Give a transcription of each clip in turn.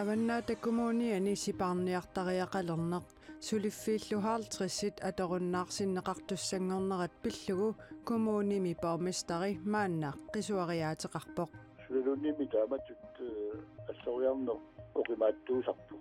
аваннаатаккумууни анисипаарниартариақалернеқ сулиффииллуаалтрисит аторуннаарсиннеқартуссангорнерат пиллугу кумууними пормистари маанна қисуариаатеқарпоқ сулунними тааматут ассориарнеқ оқимааттуусарту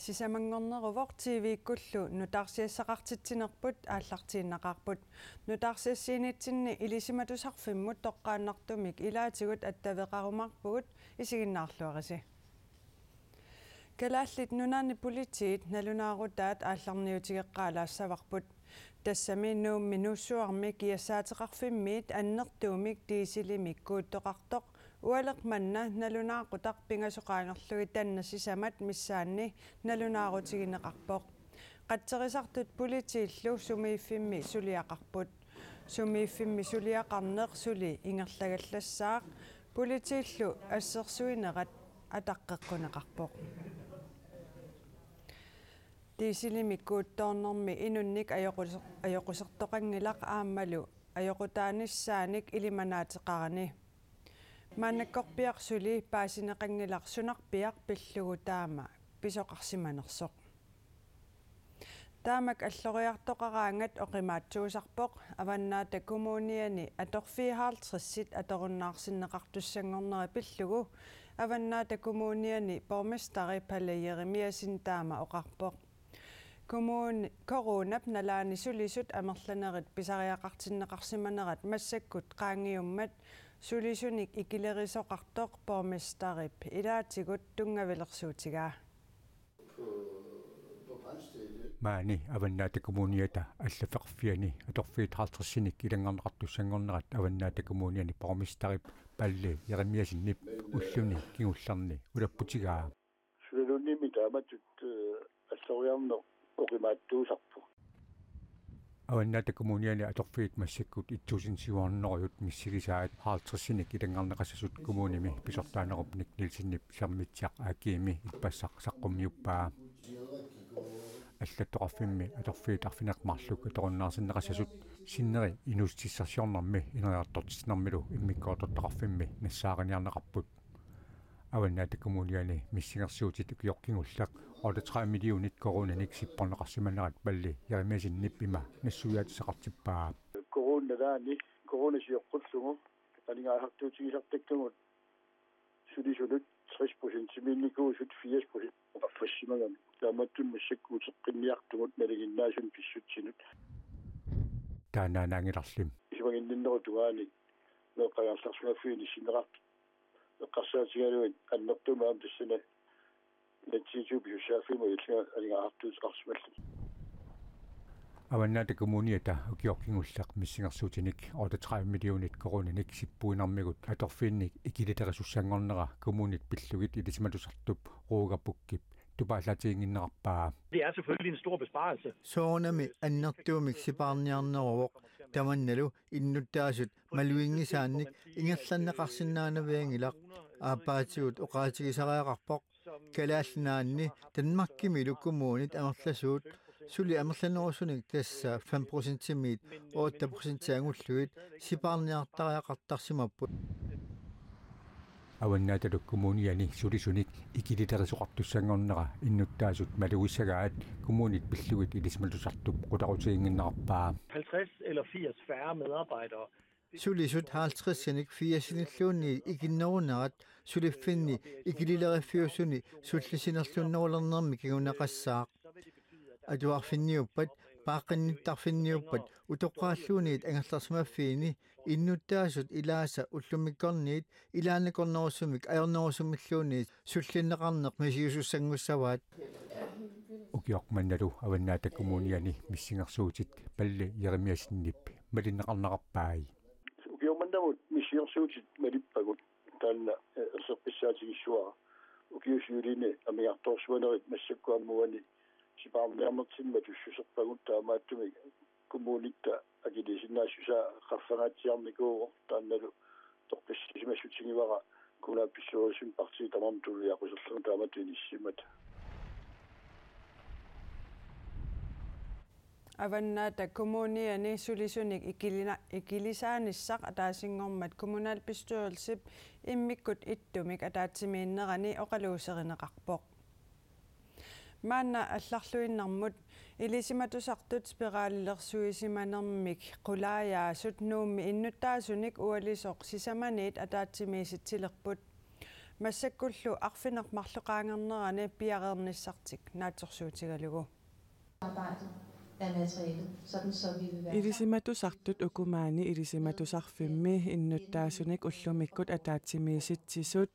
сисамангорнерувор тивииккуллу нутаарсиассақартитсинерпут ааллартииннақарпут нутаарсиассиинитсинни илисиматусарфиммут тоққааннартумик илаатигут аттавеқарумарпугут исигиннаарлуариси калааллит нунаани политиит налунаарутаат аалларниутигеққалаассаварпут тассами нуумми нуссуарми киассаатеқарфиммиит аннертуумик диисилимиккууттоқартоқ уалек манна налунаақу тарпингасоқаанерлуги танна сисамат миссаанни налунаарутигинеқарпоқ қатсерисартут политииллу сумииффимми сулиақарпут сумииффимми сулиақарнеқ сули ингерлагаллассаақ политииллу ассерсуинерат атаққеққунеқарпоқ тисилимиккуутторнэрми инунник аёқусертоқангилақ ааммалу аёқутааниссааник илиманаатеқарани маанаккорпиарсули паасинеқангиларсунарпиар пиллугу таама писоқарсиманерсоқ таамак аллориартоқараангат оқимаатсуусарпоқ аваннаата коммуниани аторфиихаалтриссит аторуннаарсиннеқартуссангорнери пиллугу аваннаата коммуниани бормистари палееремиасин таама оқарпоқ коммуун коронап налаани сулисут амерланерит писариақартиннеқарсиманерат массаккут қаангиуммат сулисуник икилерисоқартоқ пормистариппи илаатигут тунгавилерсуутигаа маани аваннаата коммуниата аллаферфиани аторфиитаартэрсиник илангарнеқарту сангорнерат аваннаата коммуниани пормистарип палли еремиасиннип уллуни кигуллерни улаппутигаа сулилунними тааматут аллориарнеқ оқимааттуусарпу аваннаата коммуниани аторфиит массаккут итсуусинсиваарнерuyут миссигисаат хаалтерсиник илангарнеқассасут коммуними писортаанерупник нилсиннип сармитсиақ аакиими иппассақ саққуммиуппаа аллаттоқарфимми аторфиит арфинеқмарлук аторуннаарсиннеқассасут синнери инустиссарсиорнарми инериартортиснармилу иммиккоортоттақарфимми нассаариниарнеқарпут аваннаатаккумуниани миссигэрсуутит укиоркингуллак 33 миллионит коронаник сиппорнеқарсиманерат палли яримиасинниппима нассуяатисеқартиппаа коронадаани коронасиоққуллугу канигаахартуутигисартаккагут сулисулут 60% минникуусут 80% оқарфассимагами тааматтун массаккуутеққинниартугут налагиннаасун писсутсинут таанаанаагиларлим исмагиннинеру тугаани неққагаарларсугаффиини синерарту qassaatigaluit annertumaam tassuna nattiitup yussaafimu illa aligaartuus qarsumallu аваннаата коммунита укиоркингуллақ миссигэрсуутиник 38 миллионит коронаник сиппуинармигут аторфиинник икилитеқасуссангорнера коммунит пиллугит илисматусартуп руугаппуккип тупааллатиингиннерпаа Det er selvfølgelig en stor besparelse. Sårene med annertumik sibarniarnerovoq таманналу иннуттаасут малуингисаанник ингерланнеқарсиннаанавиангилақ аапаатигут оқаатигисариақарпоқ калааллинаанни танмаркими луккумуунит амерласуут сули амерланерусуник тасса 5% мит 8% ангуллуит сипаарниартариақартарсимаппут аваннааталуккумуниани сулисуник икилитарисоқартуссангорнера иннуттаасут малуиссагаат коммунит пиллугит илисмалусартуп қутарутиингиннарпаа 50 eller 80 færre medarbejdere Sulisut 50-sinik 80-sinillunni iginnorunarat suliffinni igilileriffiusunni sullisinarlunnarulernermi kigunaqassaaq atuarfinniuppat paaqinnitarfinniuppat utoqqaalluuniit angerlarsimaffiini иннуттаасут илааса уллумиккорниит илаанекорнерусумик аернерусумиллуунниит суллиннеқарнеқ мисиусуссангуссаваат укиорқманналу аваннаата коммуниани миссингерсуутит палли еремиасинниппи малиннеқарнеқарпааи укиормандамут миссиерсуутит малиппагут таанна эрсерписсаатигиссуара укиусиулине амиарторсуанерит массаккуаммуани сипаарнеармертимма туссусерпагут таамааттумик kumulita agilisinnaassusa qaffagaatiarmikuugu taannalu toqqissismassutigivara kula pissurusun partii tamam tulliaquserlugu taamatun issimata avanna ta kommune ani sulisunik ikilina ikilisaanissak ataasingormat kommunal bestyrelsip immikkut ittumik ataatsimeennerani oqaluuserineqarpoq маанна алларлуиннармут илисиматусартут спираалилерсуисиманермик qulayaasut nuummi innuttaasunik ualisoq sisamaniit ataatsimisittsillerput массаккуллу арфинер марлоqaangernerani пиареерниссартик наатсорсуутигалугу arbejdet af materialet, sådan så vi vil være Ирисиматусартут укумаани ирисиматусарфимми иннуттаасуник уллумиккут атаатсимиситсисут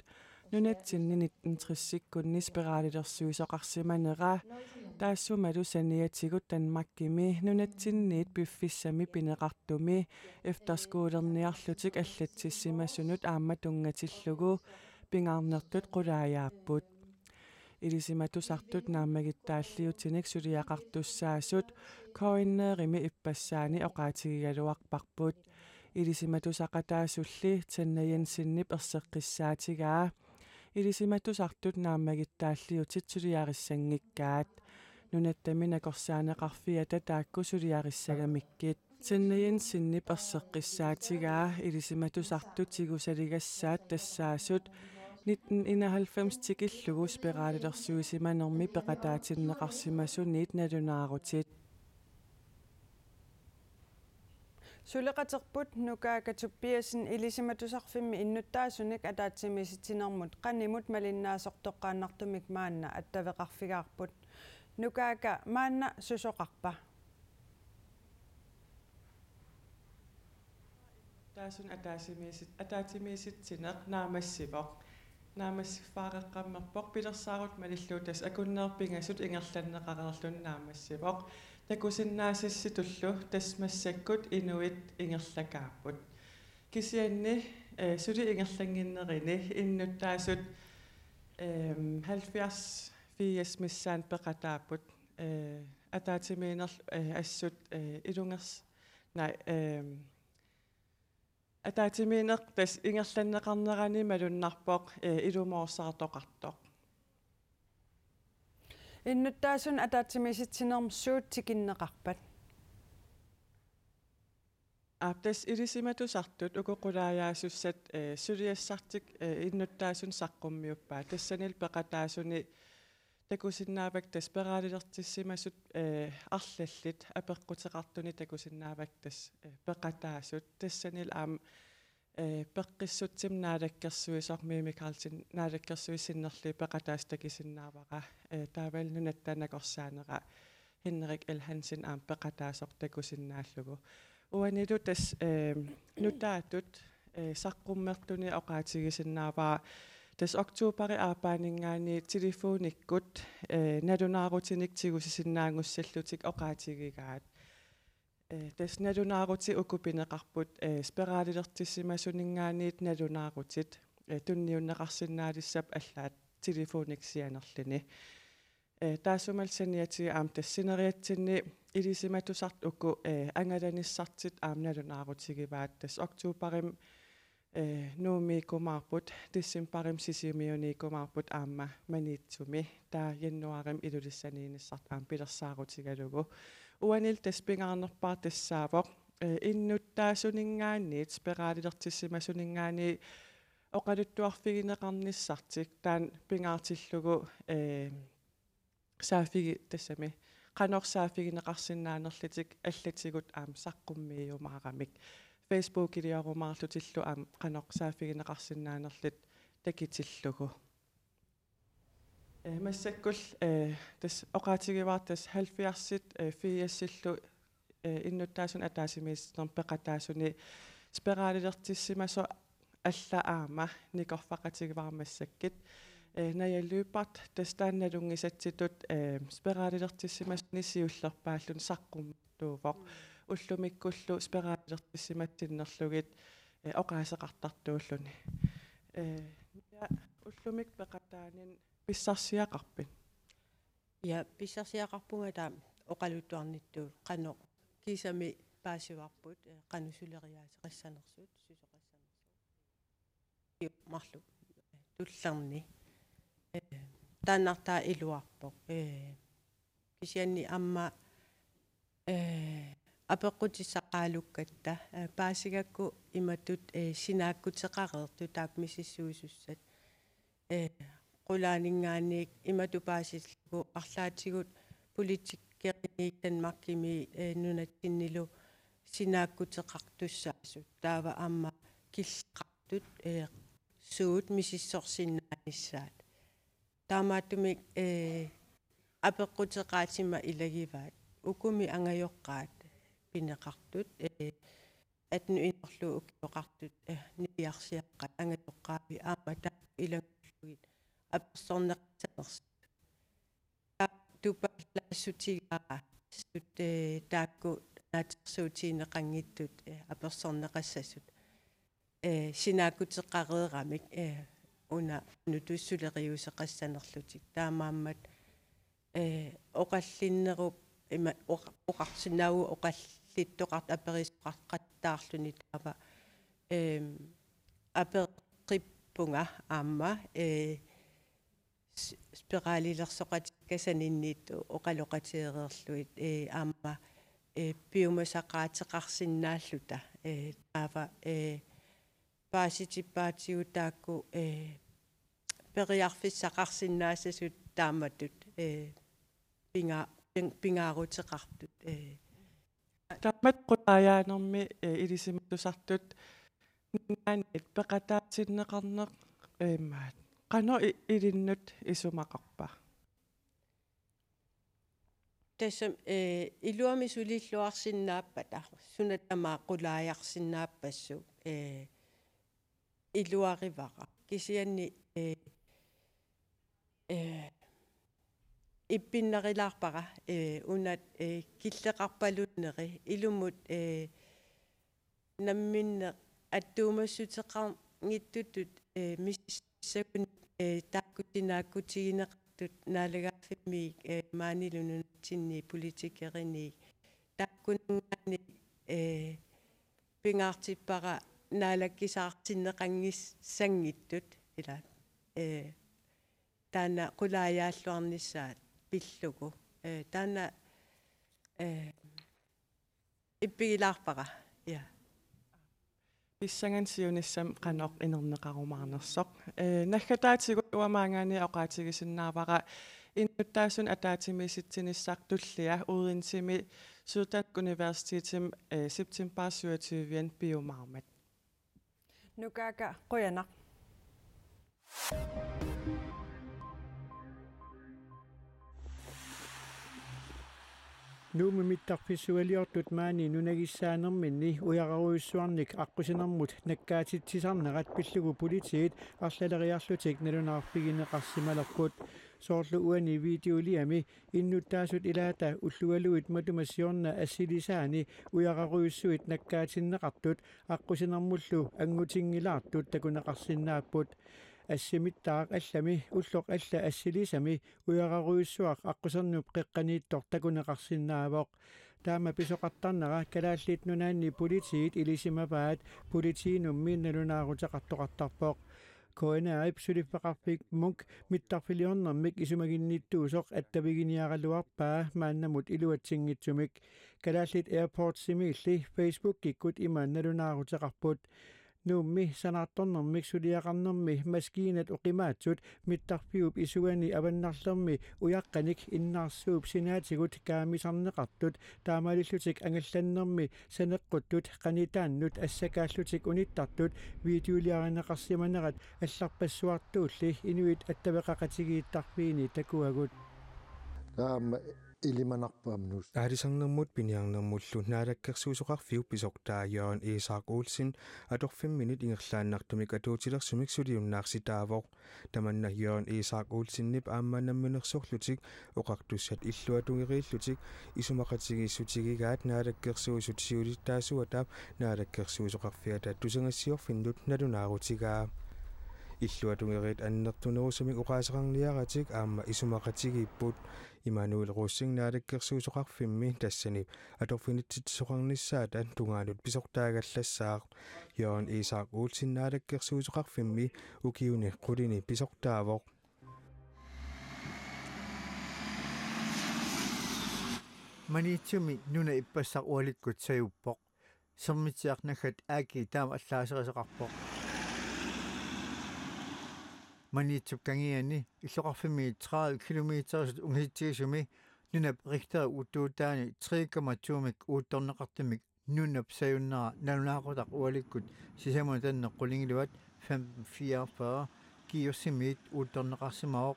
нунатсинниниттентрисиккунни спиралилерсуисоқарсиманера таассумалу саниатигут танмаккими нунатсинниит пиффиссами пинеқартуми эфтаскуулерниарлутик аллатсиссимасунут аама тунгатиллугу пингаарнертут қулааяаппут илисиматусартут наамагиттааллиутиник сулиақартуссаасут коиннеерими иппассаани оқаатигигалуарпарпут илисиматусақатаасулли таннаянсинни персеққиссаатигаа илисиматус артутнааммагиттааллиутит сулиариссангиккаат нунаттамина корсаанеқарфията таакку сулиариссагамиккит синнийн синнип арсеққиссаатигаа илисиматус артутигусалигассаат тассаасут 1991 тикиллугу спиралилэрсуисиманерми пеқатаатиннеқарсимасу 19 налунаарутит сулеқатерпут нукаакатуппиасин илисиматусарфимми иннуттаасуник атаатсимиситсинэрмут канимут малиннаасортоққааннартумик маанна аттавеқарфигаарпут нукаака маанна сусоқарпа таасун атаасимисит атаатимиситсинеқ наамассивоқ наамассифаареққаммерпоқ пилерсаарут малиллуу тас акуннеэрпингасут ингерланнеқарерлун наамассивоқ такусиннаасасситуллу тасмассаккут инуит ингерлакаарпут кисианни сули ингерлангиннерини иннуттаасут эм 70 фиес миссаан пекатаапут э атаатимиинер ассут илунгерс най эм атаатимиинер тас ингерланнеқарнерани малуннарпоқ илумоорсаартоқартоқ иннуттаасун атаатсимиситсинермсуутсикиннеқарпат аптас ирисиматусартут укоқулааяасуссат сулиассартик иннуттаасун саққуммиуппаа тассанил пеқатаасуни такусиннаавак таспераалилертиссимасут арлаллит апеққутеқартуни такусиннаавак тас пеқатаасут тассанил аама пеккиссутсим наалаккерсуисармиимикаалтин наалаккерсуиссиннерли пекатаастакисиннаавара таавалнунат таанакорсаанера хиннерик элхансин аам пекатаасортакусиннааллугу уанилу тас э нутаатут э саққуммертуни оқаатигисиннааваа тас октообари аапаанингаани телефониккут э налунаарутиник тигусисиннаангуссаллутик оқаатигигаат Э, тасналунаарути укупинеқарпут э, спераалилертиссимасунингаанит налунаарутит э, тунниуннеқарсинаалиссап аллаат телефониксианерлини таасумалсаниати аам тассинериатсинни илисиматусарт уку ангаланиссартит аамналунаарутигиваат тас октуупарим нууми кумаарпут тиссимпарим сисимиуни кумаарпут аама маниитсуми таа яннуарим илулиссаниинессарт аам пилерсаарутигалугу uanil taspingaarnerpaa tassaapoq innuttaasuninggaanniit speraalilertissimasuningaani oqaluttuarfigineqarnissartik taan pingaartillugu ee саафиги тассами канорсаафигинеқарсинааnerlitik аллатигут аам саққуммииумаарамик фейсбук илиарумаарлутиллу аам канорсаафигинеқарсинааnerlit такитиллугу Э, массаккул э, тас оqaатигиваар э, тас 70-арсит фиассиллу иннуттаасун атаасимиистерм пеqataасуни спераалилертиссимасо аллаама никорфaqatigиваар массаккит наяллуиппарт тастааналунгисатситут спераалилертиссимасни сиуллерпааллун саққумтуувоқ уллумиккуллу спераалилертиссиматсиннерлугит оqaасеқартартууллуни э уллумик пеqataanин pissassia kappi. Ja pissassia kappu meitä okalutu annittu kano kisami pääsi vapput kano syliriä rissanoksut syysi rissanoksut. Mahlu tullanni. Öö, Tänä tämä iluappu. Öö, kisienni amma öö, apokutissa kailukketta pääsikäkku imatut sinäkku tsekarrattu takmisi syysyssä. qulaaningaaniik иматупаасиллгу арлаатигут политиккеринииттан маркими э, нунатсиннилу синааккутеқартуссаасут таава аама киллеқартут э суут мисиссорсиннаанissaат таамаатумик э апеққутеқаатима илагиваат укуми ангайоққаат пинеқартут э атну инерлу укиоқартут э ниарсиаққа ангайоққаави аама таа илагуллугит апсорнеқсанерс тупаллаассутигаа сут таакку наатерсуутиинеқангиттут аперсорнеқассасут э синаакутеққареерамик э уна нутуссулериусеқассанерлутик таамааммат э оқаллиннеруп има оқарсинаау оқаллиттоқарт аперисоқартаарлуни таава э апеқиппунга аама э спиралилерсоқатиккасанинниитту оқалоқатиерерлуит э аама э пиумасақаатеқарсиннааллута э аава э пааситиппаатиутаакку э периарфиссақарсиннаасасут тааматтут э пинга пингаарутеқартут э таммат қутаяанэрми э, илисиматусартут нааниит пеқатаатсиннеқарнеқ ээмаат qano ilinnud isumaqarpa тассам э илуами сулиллуарсинааппата сунатамаа qulaajarsinnaappassuu э илуаривара кисианни э э иппиннерилаарпара э унат э киллеқарпалуннери илуммут э намминне аттуумассутеқар гиттутут э мис сакун тааккутинааккутигинеқартут наалагаарфиммиик маанилунунатсинни политикеринник тааккунунгаани э, э пингаартиппара наалаккисаартиннеқангиссангиттут ила э таана қулааяаллуарниссаат пиллугу э таана э иппигилаарпара я yeah. isangan siyo ni sam kanok inong nakakumana sok. Nakatay tigo yung mga ni o katigo sin na baka inutay sun at dati may sitin isak tutliya uudin si mi Sudan Universitetim September 27 biomarmet. Nukaka, koyanak. Nukaka, koyanak. Nuumi mittaqfissualiortut maani nunagisaanerminni ujararuyussuarnik aqqusinermut nakkaatitsisarnerat pillugu politiit арлалериарлутик налунаарпигинеқарсималеркут соорлу уани видеолиами иннуттаасут илаата уллуалуит матумассиорна ассилисаани уярарuyussuит наккаатиннеқартут аққусинермуллу ангутингилаартут такунеқарсинааппут ассимит таақ аллами уллоқ алла ассилисами уярарюиссуақ аққусернуп қеққанииттор такунеқарсиннаавоқ таама писоқартарнера калааллиит нунаанни политиит илисимапаат политиинумми налунаарутеқартоқартарпоқ коэна апсулиффеқарфик мунк миттарфилиорнэрмик исумагинниттуусоқ аттавигиниаралуарпаа мааннамут илуатсингитсумик калааллит airport симиилли facebook гиккут имаанналунаарутеқарпут nuummi sanaqtornermik suliaqarnermi maskiinet uqimaatsut mittarpiup isuani avannarlermi ujaqqanik innaarsuup sinaatigut kaamisarneqartut taamaillutik angallannermi saneqqutut qanitaannut assakaallutik unittartut viidiuliarineqarsimanerat алларпассуартуулли inuit аттавеқақатигииттарпиини такуагут таама илиманарпаамнус аалисарнэрмут пиниарнэрмуллу наалаккерсуусоқарфиу писортааёрн исаак уулсин аторфим минут ингерлааннартумик атуутилерсумик сулиуннаарситаавоқ таманна ёрн исаак уулсиннип аамманамминерсорлутик оқартуссат иллуатугериллутик исумақатигииссутигигаат наалаккерсуусут сиулиттаасуатаап наалаккерсуусоқарфиата тусангассиорфиндут налунаарутигаа иллуатугерит аннертунерусамик оқаасеқарниаратик аама исумақатигиппут имануил руссигнаалаккерсуусоқарфимми тассани аторфиниттисоқарниссаатан тунгаалут писортаагаллассаар йоон исаак уулсиннаалаккерсуусоқарфимми укиуни қулини писортаавоқ манитсуми нуна иппассар уаликкут саюппоқ сэрмитсиарнахат ааки таама аллаасерисоқарпоқ man i tog gang i ene, i klokken med 30 km, så unge til som i, nu er rigtig ud af den 3,2 med uddannet med nu er sejren, når man har der ordentligt godt, så ser man den nøkling i løbet 544, giver sig med uddannet ret som af,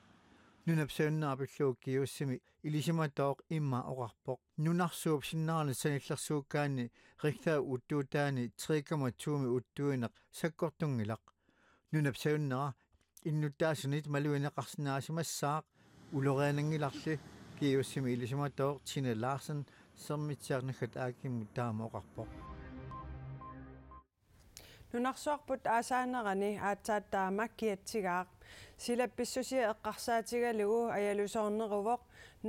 nu er sejren af et slag, giver sig med, i ligesom at dog imma og rapport. Nu er så op sin navn, så er det så gerne rigtig ud af den 3,2 med uddannet, så godt unge Nu er sejren af, иннуттаасунит малуинеқарсинаасимассаақ улорианангиларли киуссими илисиматоо тине ларсен сэрмитсиарнахат аакиммут таамооқарпо нунарсуарпут аасаанерани аатсааттаамак киатсигаақ силапписсуси эққарсаатигалугу аялусоорнерувоқ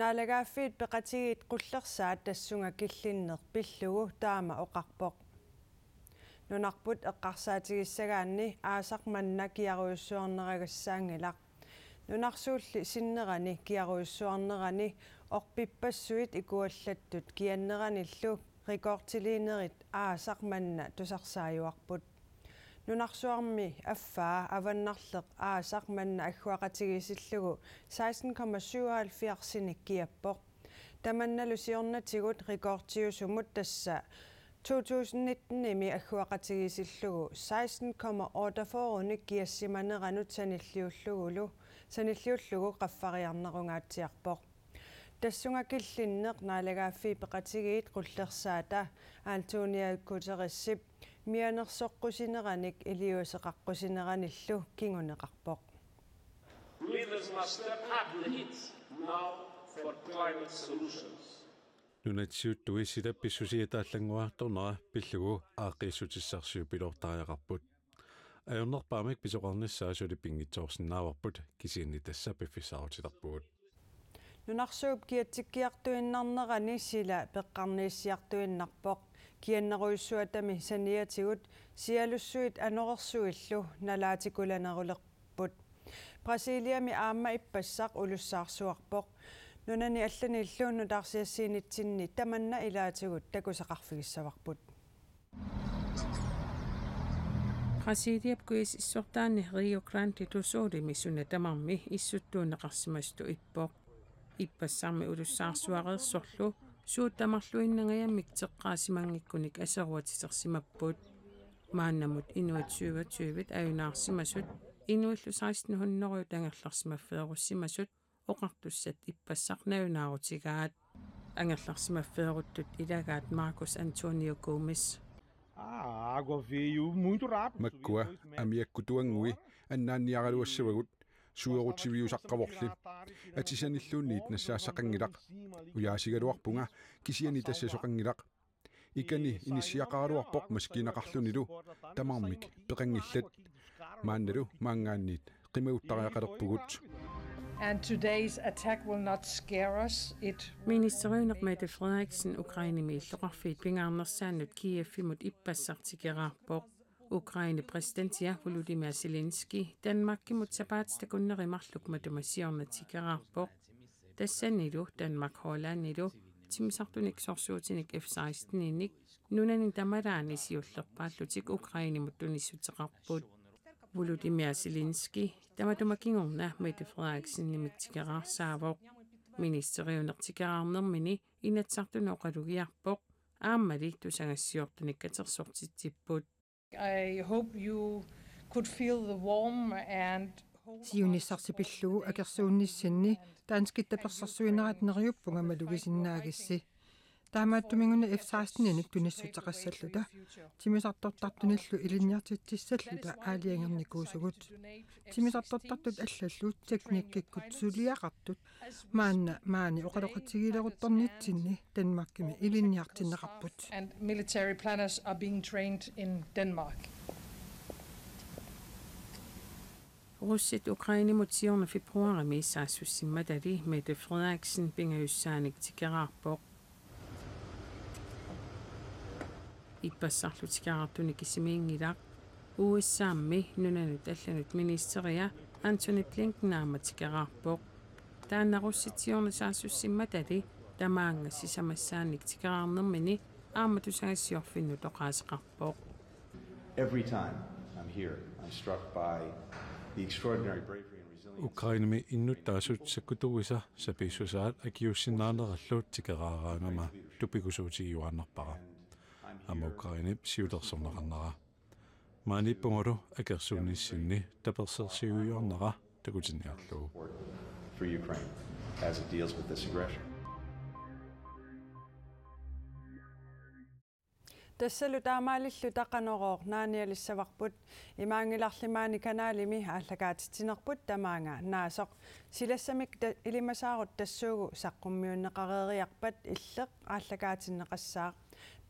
наалагааффиит пеқатигиит қуллерсаа тассунга киллиннер пиллугу таама оқарпоқ нунарпут эққарсаатигиссагаанни аасарманна киаруйуссуарнерагассаангилар нунарсуулли синнерани киаруйуссуарнерани орпиппассуит икуаллаттут кианнераниллу рекордтилиинерит аасарманна тусарсааюарпут нунарсуарми аффаа аваннарлеқ аасарманна аггуақатигисиллугу 16,77 синик киаппоқ таманналусиорнатигут рекордтиусумут тасса 2019-ми аггуақатигисиллугу 16,84 гиассиманеранут саниллиуллугулу саниллиуллугу qaffariarnerungaatiarpoq тассунгакиллиннеқ наалагааффи пеқатигиит қуллерсаата аалтууниааккутериссип мианерсоққусинераник илиусеқаққусинераниллу кингунеқарпоқ Leaders must step up the heat now for climate solutions нунаtsiut tuissilappissusiitaallaguartornera pillugu aaqqiissutissarsiu pilortariaqarput ajunnerpaamik pisoqarnissaasuli pingitsoorsinnaavarput kisiinni tassa piffissaarutilarpugut нунарсууп киатсиккиартуиннарнерани сила пеққарнииссиартуиннарпоқ кианнеруйссуатами саниатигут сиалуссуит анорерсуиллу налаатикуланерулерпут Brasiliami aamma ippassaq ulussаарsuarpoq нунани аллани иллуунну таарсиассиинитсинни таманна илаатигут такусеқарфигиссаварпут Brasiliapkuis issortaanni Rio Grande do Sul missuna tamarmi issuttuunneqarsimastу ippoq иппассарми улуссаарсуареерсорлу суут тамарлуиннагаяммик теққаасимангиккуник асеруатисерсимаппут мааннамут инуит 2020 аюнаарсимасут инуиллу 1600 тангерларсимаффееруссимасут оқартуссат иппассарнавинаарутигаат ангалларсимаффееруттут илагаат Маркус Антонио Гомес А água veio muito rápido. Makkua amiakku tuangui annaanniaraluassivagut suerutiviusaqqavorli atisanilluunniit nassaassaqanngilaq ujaasigaluarpunga kisiani tassasoqanngilaq ikani inisiaqaaruarpoq maskiinaqarlunilu tamarmik peqangillat maannalu maangaanniit qimaguttariaqalerpugut And today's attack will not scare us. It Ministerinder Mette Frederiksen Ukraine med Rafit Bingamner at Kiev imod Ibbasartigera Borg. Ukraine præsident ja Volodymyr Zelensky Danmark imod sabats der kunne remarluk med domasierne tigera Borg. Tässä nidu Danmark Holland nidu тимисартуник сорсуутиник F16 иник нунаник тамараани сиуллерпааллутик Украинимут туниссутеқарпут Volodymyr Zelensky, der var dem at gå under med det fra Aksen i Mitzikara Savo. under Tikara Arnum, men i en af sagt, at du er på, er med det, du sanger sjovt, den ikke er så til tippet. I hope you could feel the warm and Sivne sørste beslå, at jeg så nysinde, da han skidte på sørsøgner, at den røbunger med lukket sin таамааттумигуна F16-ник тунассутақассаллута тимисартортартуниллу илинниартитсаллута аалиангерникуусугут тимисартортартут аллаллуут техниккиккут сулиақартут маанна маани оқалоқатсигилерутторниитсинни Данмаркими илинниартиннеқарпут and military planners are being trained in Denmark Russet Ukraine mod 10. februar med sig Susimma Dali, Mette Frederiksen, Binger Jussanik til Gerardborg, иппассарлутикааратуни кисимиингилаа уссаамми нунанут алланут министерия антони блинкен ааматикераарпоо тааннарусситиорнасаассуссимма тали тамаанга сисамассааник тикераарнермини ааматусагассиорфинну тоқаасеқарпоо Every time I'm here, I'm struck by the extraordinary bravery and resilience. Ukrainami innut taasut sakutuisa sapiisusaat akiussinaaneralluut tikeraaraangama tupikusuutigiuarnerpara. am i siudersorneqarnara мааниппугулу акерсуунниссинни таперсерсиуйорнера такутинниарлуу for Ukraine as it deals with this aggression. тассалу таамаалиллу тақанероор нааниалиссаварпут имаангиларлимаани канаалими ааллагаатитсинерпут тамаанга наасоқ силассамик illyg a саққуммиуннеқареериарпат иллеқ ааллагаатиннеқассаа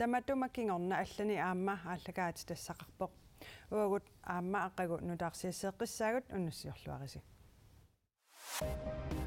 таматумаккигорна аллани аама ааллагаати тассақарпоқ уагут аама аққагу нутаарсиассеэққиссаагут уннассиорлуариси Thank you.